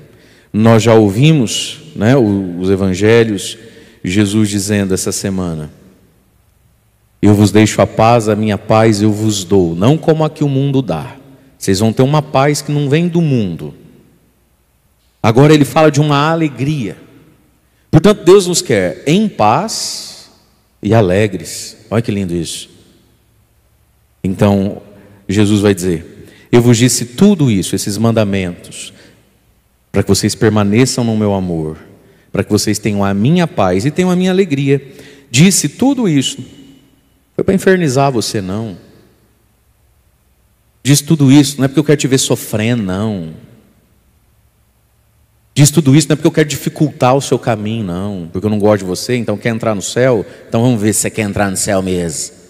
Nós já ouvimos né, os evangelhos, Jesus dizendo essa semana: Eu vos deixo a paz, a minha paz eu vos dou, não como a que o mundo dá. Vocês vão ter uma paz que não vem do mundo. Agora ele fala de uma alegria. Portanto, Deus nos quer em paz e alegres. Olha que lindo isso. Então, Jesus vai dizer: Eu vos disse tudo isso, esses mandamentos, para que vocês permaneçam no meu amor, para que vocês tenham a minha paz e tenham a minha alegria. Disse tudo isso, foi para infernizar você, não. Diz tudo isso, não é porque eu quero te ver sofrendo, não. Diz tudo isso não é porque eu quero dificultar o seu caminho, não. Porque eu não gosto de você, então quer entrar no céu? Então vamos ver se você quer entrar no céu mesmo.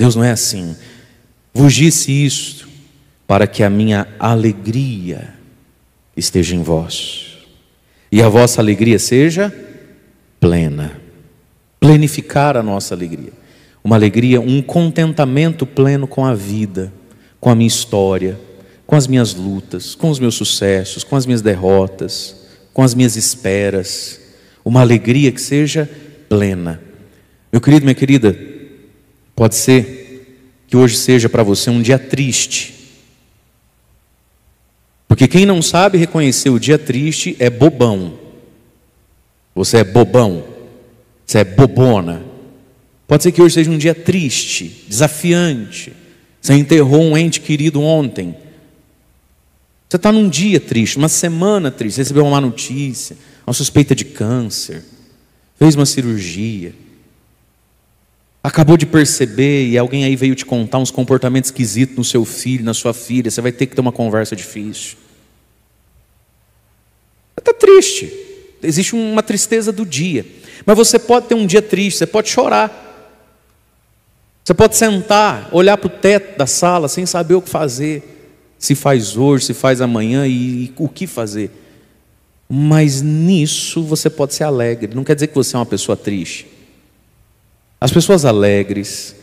Deus não é assim. Vos disse isto para que a minha alegria esteja em vós e a vossa alegria seja plena. Plenificar a nossa alegria. Uma alegria, um contentamento pleno com a vida, com a minha história, com as minhas lutas, com os meus sucessos, com as minhas derrotas, com as minhas esperas. Uma alegria que seja plena. Meu querido, minha querida, Pode ser que hoje seja para você um dia triste. Porque quem não sabe reconhecer o dia triste é bobão. Você é bobão. Você é bobona. Pode ser que hoje seja um dia triste, desafiante. Você enterrou um ente querido ontem. Você está num dia triste, uma semana triste. Você recebeu uma má notícia, uma suspeita de câncer, fez uma cirurgia acabou de perceber e alguém aí veio te contar uns comportamentos esquisitos no seu filho, na sua filha, você vai ter que ter uma conversa difícil. Está triste. Existe uma tristeza do dia. Mas você pode ter um dia triste, você pode chorar. Você pode sentar, olhar para o teto da sala sem saber o que fazer. Se faz hoje, se faz amanhã e, e o que fazer. Mas nisso você pode ser alegre. Não quer dizer que você é uma pessoa triste. As pessoas alegres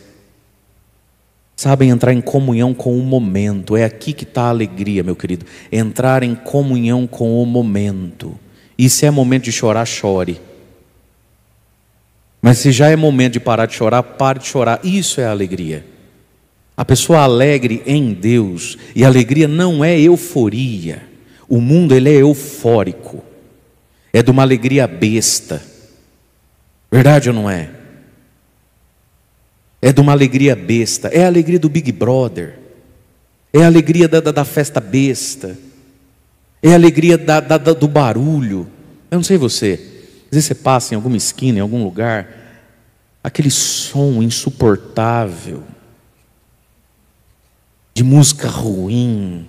sabem entrar em comunhão com o momento. É aqui que está a alegria, meu querido. Entrar em comunhão com o momento. E se é momento de chorar, chore. Mas se já é momento de parar de chorar, pare de chorar. Isso é a alegria. A pessoa alegre em Deus, e alegria não é euforia. O mundo ele é eufórico. É de uma alegria besta. Verdade ou não é? É de uma alegria besta. É a alegria do Big Brother. É a alegria da, da, da festa besta. É a alegria da, da, do barulho. Eu não sei você. Às vezes você passa em alguma esquina, em algum lugar, aquele som insuportável, de música ruim.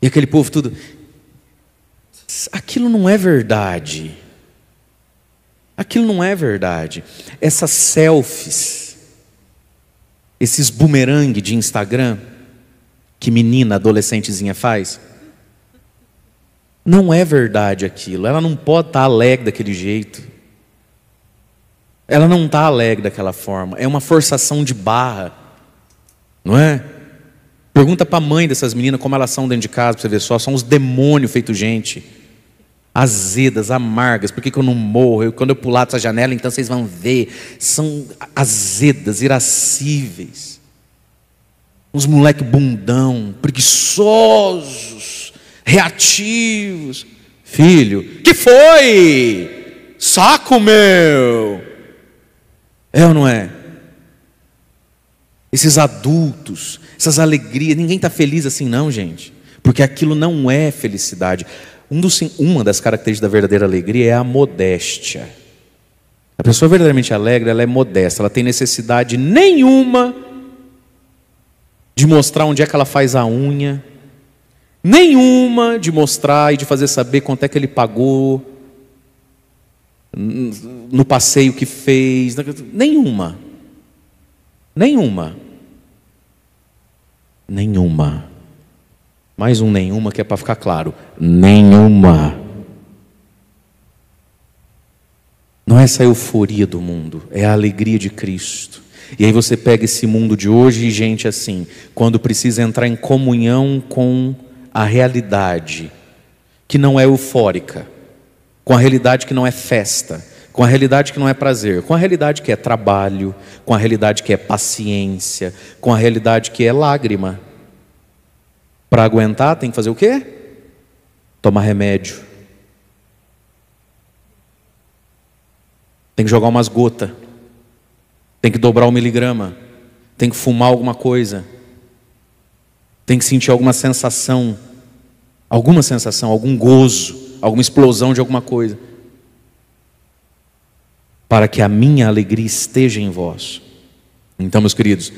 E aquele povo tudo. Aquilo não é verdade. Aquilo não é verdade. Essas selfies, esses bumerangue de Instagram, que menina, adolescentezinha faz, não é verdade aquilo. Ela não pode estar tá alegre daquele jeito. Ela não está alegre daquela forma. É uma forçação de barra. Não é? Pergunta para a mãe dessas meninas como elas são dentro de casa, para você ver só. São uns demônios feito gente azedas, amargas. Por que, que eu não morro? Eu, quando eu pular dessa janela, então vocês vão ver. São azedas, irascíveis. Uns moleque bundão, preguiçosos, reativos. Filho, que foi? Saco meu! É ou não é? Esses adultos, essas alegrias, ninguém está feliz assim, não, gente. Porque aquilo não é felicidade. Um dos, uma das características da verdadeira alegria é a modéstia. A pessoa verdadeiramente alegre, ela é modesta, ela tem necessidade nenhuma de mostrar onde é que ela faz a unha, nenhuma de mostrar e de fazer saber quanto é que ele pagou no passeio que fez, nenhuma. Nenhuma. Nenhuma. Mais um nenhuma que é para ficar claro. Nenhuma. Não é essa euforia do mundo, é a alegria de Cristo. E aí você pega esse mundo de hoje e gente assim, quando precisa entrar em comunhão com a realidade que não é eufórica, com a realidade que não é festa, com a realidade que não é prazer, com a realidade que é trabalho, com a realidade que é paciência, com a realidade que é lágrima. Para aguentar, tem que fazer o quê? Tomar remédio. Tem que jogar umas gotas. Tem que dobrar um miligrama. Tem que fumar alguma coisa. Tem que sentir alguma sensação. Alguma sensação, algum gozo, alguma explosão de alguma coisa. Para que a minha alegria esteja em vós. Então, meus queridos,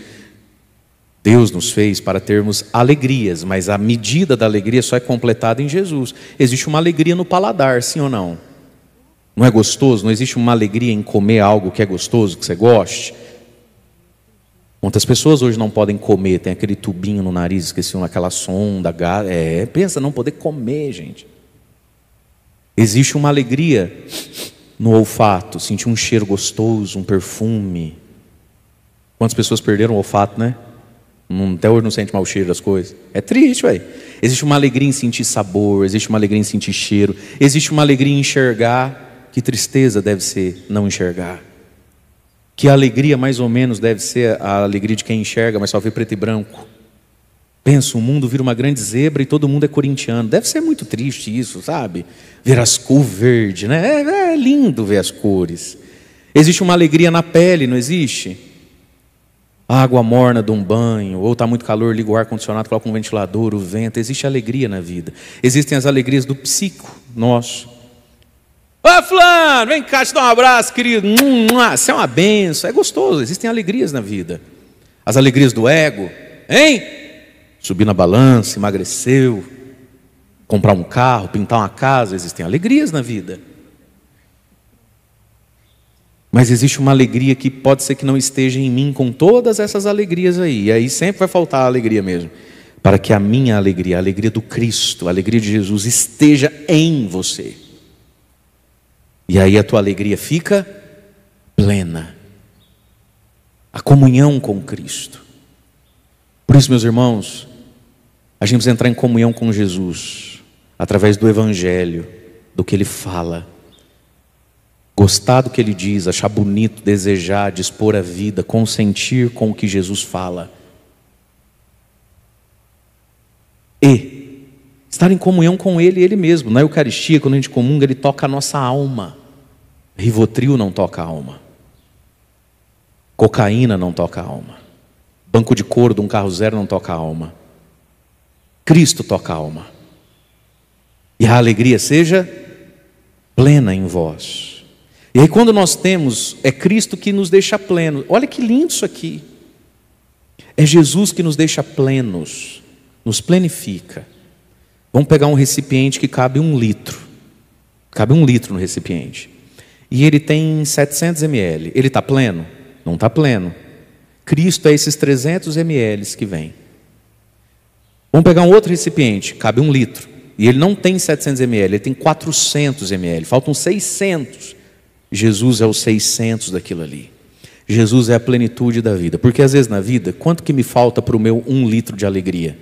Deus nos fez para termos alegrias, mas a medida da alegria só é completada em Jesus. Existe uma alegria no paladar, sim ou não? Não é gostoso? Não existe uma alegria em comer algo que é gostoso, que você goste? Quantas pessoas hoje não podem comer? Tem aquele tubinho no nariz, esqueciam aquela sonda, É, pensa, não poder comer, gente. Existe uma alegria no olfato, sentir um cheiro gostoso, um perfume. Quantas pessoas perderam o olfato, né? Não, até hoje não sente mal o cheiro das coisas. É triste, velho. Existe uma alegria em sentir sabor, existe uma alegria em sentir cheiro, existe uma alegria em enxergar. Que tristeza deve ser não enxergar. Que alegria, mais ou menos, deve ser a alegria de quem enxerga, mas só vê preto e branco. Pensa, o mundo vira uma grande zebra e todo mundo é corintiano. Deve ser muito triste isso, sabe? Ver as cores verde, né? É, é lindo ver as cores. Existe uma alegria na pele, não existe? água morna de um banho, ou está muito calor, liga o ar-condicionado, coloca um ventilador, o vento. Existe alegria na vida. Existem as alegrias do psico nosso. Ô fulano, vem cá, te dar um abraço, querido. Você é uma benção, é gostoso, existem alegrias na vida. As alegrias do ego, hein? Subir na balança, emagreceu, comprar um carro, pintar uma casa, existem alegrias na vida. Mas existe uma alegria que pode ser que não esteja em mim com todas essas alegrias aí. E aí sempre vai faltar a alegria mesmo. Para que a minha alegria, a alegria do Cristo, a alegria de Jesus esteja em você. E aí a tua alegria fica plena. A comunhão com Cristo. Por isso, meus irmãos, a gente precisa entrar em comunhão com Jesus através do Evangelho, do que ele fala Gostar do que ele diz, achar bonito, desejar, dispor a vida, consentir com o que Jesus fala. E estar em comunhão com ele, ele mesmo. Na Eucaristia, quando a gente comunga, ele toca a nossa alma. Rivotril não toca a alma. Cocaína não toca a alma. Banco de couro de um carro zero não toca a alma. Cristo toca a alma. E a alegria seja plena em vós. E aí, quando nós temos, é Cristo que nos deixa plenos. Olha que lindo isso aqui. É Jesus que nos deixa plenos, nos plenifica. Vamos pegar um recipiente que cabe um litro. Cabe um litro no recipiente. E ele tem 700 ml. Ele está pleno? Não está pleno. Cristo é esses 300 ml que vem. Vamos pegar um outro recipiente, cabe um litro. E ele não tem 700 ml, ele tem 400 ml. Faltam 600 Jesus é o 600 daquilo ali. Jesus é a plenitude da vida. Porque às vezes na vida, quanto que me falta para o meu um litro de alegria?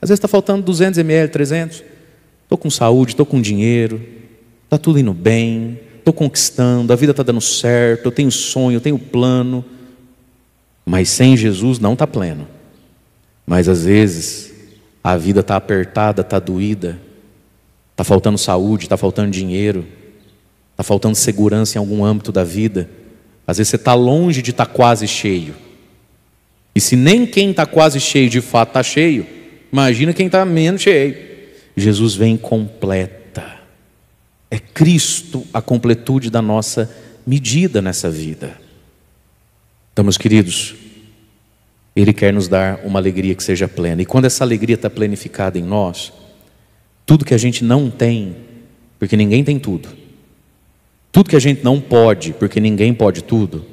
Às vezes está faltando 200 ml, 300. Estou com saúde, estou com dinheiro, está tudo indo bem, estou conquistando, a vida está dando certo, eu tenho sonho, eu tenho plano. Mas sem Jesus não está pleno. Mas às vezes a vida está apertada, está doída, está faltando saúde, está faltando dinheiro, Está faltando segurança em algum âmbito da vida. Às vezes você está longe de estar tá quase cheio. E se nem quem está quase cheio de fato está cheio, imagina quem está menos cheio. Jesus vem completa. É Cristo a completude da nossa medida nessa vida. Então, meus queridos, Ele quer nos dar uma alegria que seja plena. E quando essa alegria está planificada em nós, tudo que a gente não tem, porque ninguém tem tudo tudo que a gente não pode, porque ninguém pode tudo,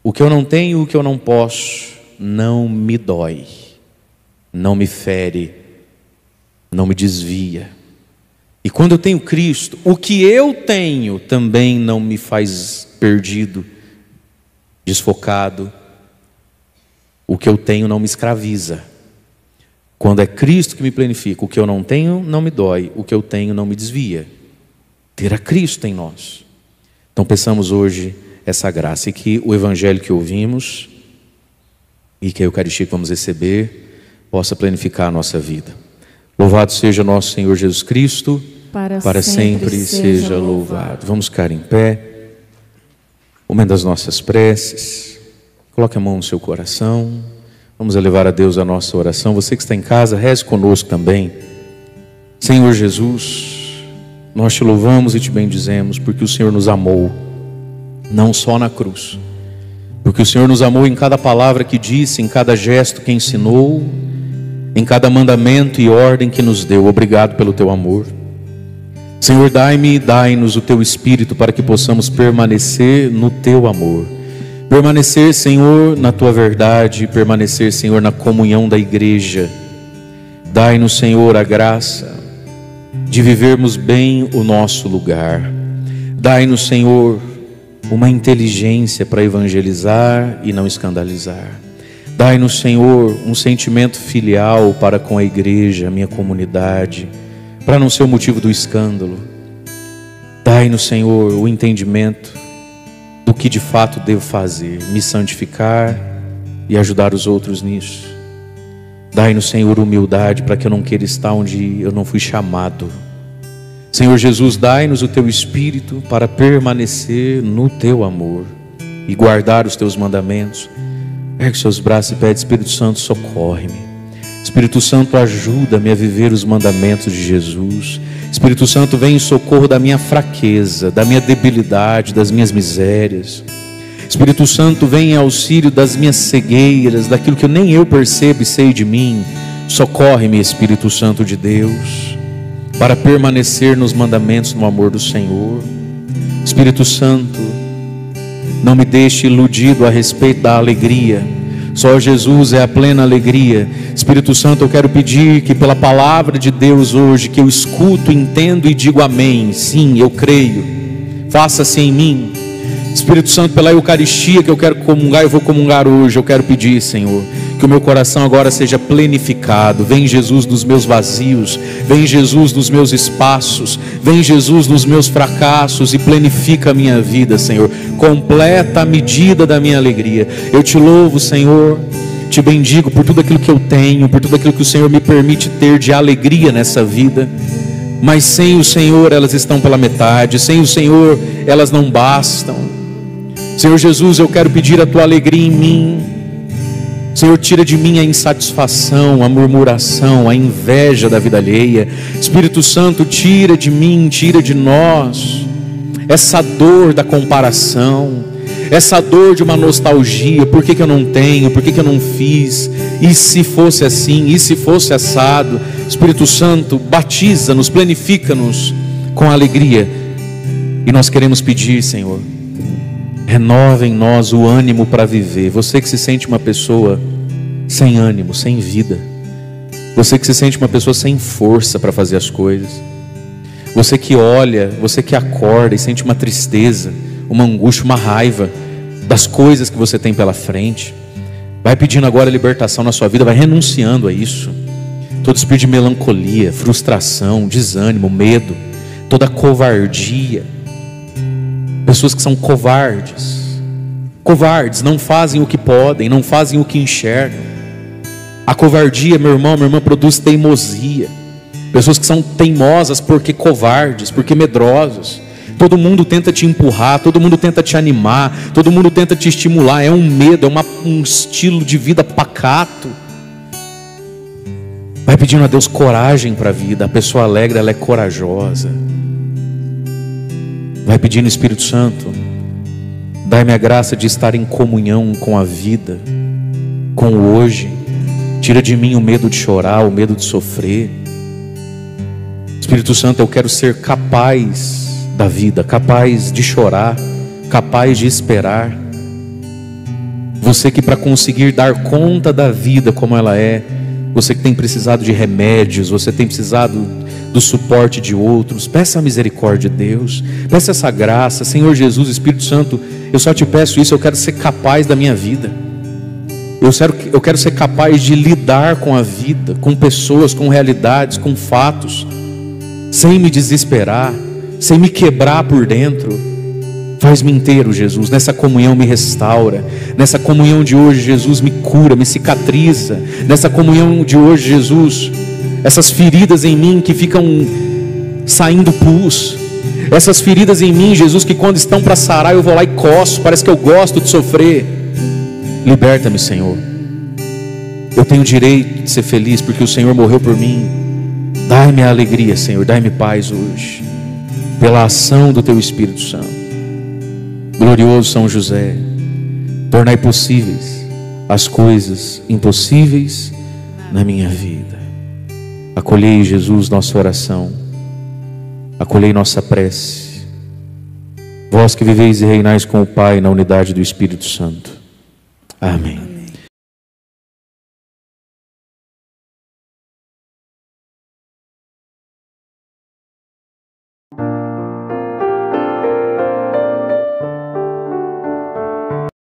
o que eu não tenho, o que eu não posso, não me dói, não me fere, não me desvia. E quando eu tenho Cristo, o que eu tenho também não me faz perdido, desfocado. O que eu tenho não me escraviza. Quando é Cristo que me planifica, o que eu não tenho não me dói, o que eu tenho não me desvia. Terá Cristo em nós. Então pensamos hoje essa graça e que o evangelho que ouvimos e que a Eucaristia que vamos receber possa planificar a nossa vida. Louvado seja nosso Senhor Jesus Cristo, para, para sempre, sempre, seja louvado. louvado. Vamos ficar em pé, uma das nossas preces, coloque a mão no seu coração, vamos elevar a Deus a nossa oração. Você que está em casa, reze conosco também. Senhor Jesus, nós te louvamos e te bendizemos, porque o Senhor nos amou, não só na cruz, porque o Senhor nos amou em cada palavra que disse, em cada gesto que ensinou, em cada mandamento e ordem que nos deu. Obrigado pelo teu amor. Senhor, dai-me e dai-nos o teu espírito para que possamos permanecer no teu amor. Permanecer, Senhor, na tua verdade, permanecer, Senhor, na comunhão da igreja. Dai-nos, Senhor, a graça, de vivermos bem o nosso lugar. Dai-nos, Senhor, uma inteligência para evangelizar e não escandalizar. Dai-nos, Senhor, um sentimento filial para com a igreja, a minha comunidade, para não ser o motivo do escândalo. Dai-nos, Senhor, o entendimento do que de fato devo fazer, me santificar e ajudar os outros nisso. Dai-nos, Senhor, humildade para que eu não queira estar onde eu não fui chamado. Senhor Jesus, dai-nos o teu espírito para permanecer no teu amor e guardar os teus mandamentos. Ergue seus braços e pede, Espírito Santo, socorre-me. Espírito Santo, ajuda-me a viver os mandamentos de Jesus. Espírito Santo, vem em socorro da minha fraqueza, da minha debilidade, das minhas misérias. Espírito Santo, vem em auxílio das minhas cegueiras, daquilo que nem eu percebo e sei de mim. Socorre-me, Espírito Santo de Deus, para permanecer nos mandamentos no amor do Senhor. Espírito Santo, não me deixe iludido a respeito da alegria. Só Jesus é a plena alegria. Espírito Santo, eu quero pedir que pela palavra de Deus hoje, que eu escuto, entendo e digo amém. Sim, eu creio. Faça-se em mim Espírito Santo, pela Eucaristia que eu quero comungar, eu vou comungar hoje. Eu quero pedir, Senhor, que o meu coração agora seja plenificado. Vem Jesus nos meus vazios, vem Jesus nos meus espaços, vem Jesus nos meus fracassos e plenifica a minha vida, Senhor. Completa a medida da minha alegria. Eu te louvo, Senhor. Te bendigo por tudo aquilo que eu tenho, por tudo aquilo que o Senhor me permite ter de alegria nessa vida mas sem o Senhor elas estão pela metade, sem o Senhor elas não bastam. Senhor Jesus, eu quero pedir a tua alegria em mim. Senhor, tira de mim a insatisfação, a murmuração, a inveja da vida alheia. Espírito Santo, tira de mim, tira de nós essa dor da comparação, essa dor de uma nostalgia: por que, que eu não tenho, por que, que eu não fiz, e se fosse assim, e se fosse assado. Espírito Santo, batiza-nos, planifica-nos com alegria, e nós queremos pedir, Senhor renova em nós o ânimo para viver. Você que se sente uma pessoa sem ânimo, sem vida. Você que se sente uma pessoa sem força para fazer as coisas. Você que olha, você que acorda e sente uma tristeza, uma angústia, uma raiva das coisas que você tem pela frente. Vai pedindo agora libertação na sua vida, vai renunciando a isso. Todo espírito de melancolia, frustração, desânimo, medo, toda covardia pessoas que são covardes. Covardes, não fazem o que podem, não fazem o que enxergam. A covardia, meu irmão, minha irmã, produz teimosia. Pessoas que são teimosas porque covardes, porque medrosos. Todo mundo tenta te empurrar, todo mundo tenta te animar, todo mundo tenta te estimular. É um medo, é uma, um estilo de vida pacato. Vai pedindo a Deus coragem para a vida. A pessoa alegre, ela é corajosa. Vai pedindo Espírito Santo, dai-me a graça de estar em comunhão com a vida, com o hoje. Tira de mim o medo de chorar, o medo de sofrer. Espírito Santo, eu quero ser capaz da vida, capaz de chorar, capaz de esperar. Você que para conseguir dar conta da vida como ela é, você que tem precisado de remédios, você tem precisado do suporte de outros. Peça a misericórdia de Deus, peça essa graça, Senhor Jesus, Espírito Santo. Eu só te peço isso, eu quero ser capaz da minha vida. Eu quero, eu quero ser capaz de lidar com a vida, com pessoas, com realidades, com fatos, sem me desesperar, sem me quebrar por dentro. Faz-me inteiro, Jesus. Nessa comunhão me restaura. Nessa comunhão de hoje, Jesus me cura, me cicatriza. Nessa comunhão de hoje, Jesus essas feridas em mim que ficam saindo pus, essas feridas em mim, Jesus, que quando estão para sarar eu vou lá e coço, parece que eu gosto de sofrer. Liberta-me, Senhor. Eu tenho direito de ser feliz porque o Senhor morreu por mim. Dai-me a alegria, Senhor, dai-me paz hoje, pela ação do Teu Espírito Santo. Glorioso São José, tornai possíveis as coisas impossíveis na minha vida. Acolhei, Jesus, nossa oração. Acolhei nossa prece. Vós que viveis e reinais com o Pai na unidade do Espírito Santo. Amém.